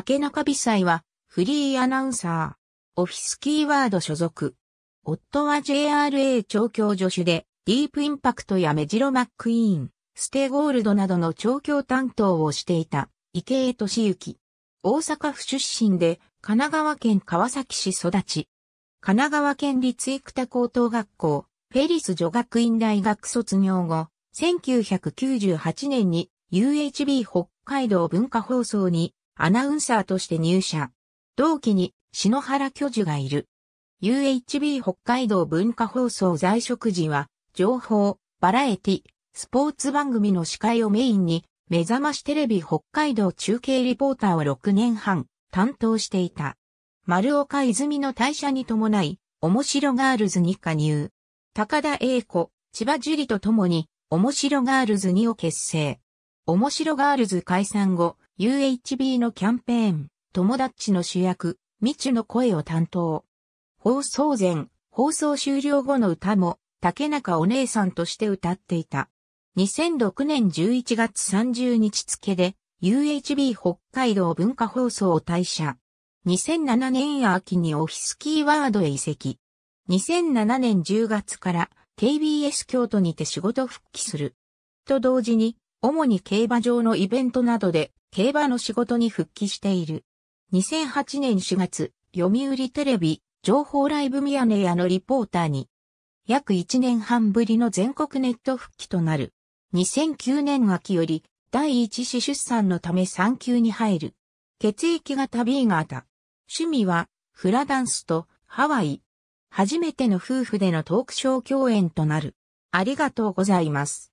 竹中美祭は、フリーアナウンサー、オフィスキーワード所属。夫は JRA 調教助手で、ディープインパクトやメジロマックイーン、ステゴールドなどの調教担当をしていた、池江俊之。大阪府出身で、神奈川県川崎市育ち。神奈川県立生田高等学校、フェリス女学院大学卒業後、1998年に UHB 北海道文化放送にアナウンサーとして入社。同期に篠原巨樹がいる。UHB 北海道文化放送在職時は、情報、バラエティ、スポーツ番組の司会をメインに、目覚ましテレビ北海道中継リポーターを6年半担当していた。丸岡泉の退社に伴い、面白ガールズに加入。高田栄子、千葉樹里と共に、面白ガールズ2を結成。面白ガールズ解散後、UHB のキャンペーン、友達の主役、未知の声を担当。放送前、放送終了後の歌も、竹中お姉さんとして歌っていた。2006年11月30日付で、UHB 北海道文化放送を退社。2007年秋にオフィスキーワードへ移籍。2007年10月から KBS 京都にて仕事復帰する。と同時に主に競馬場のイベントなどで競馬の仕事に復帰している。2008年4月、読売テレビ情報ライブミヤネ屋のリポーターに、約1年半ぶりの全国ネット復帰となる。2009年秋より第一子出産のため産休に入る。血液型 B 型。趣味はフラダンスとハワイ。初めての夫婦でのトークショー共演となる。ありがとうございます。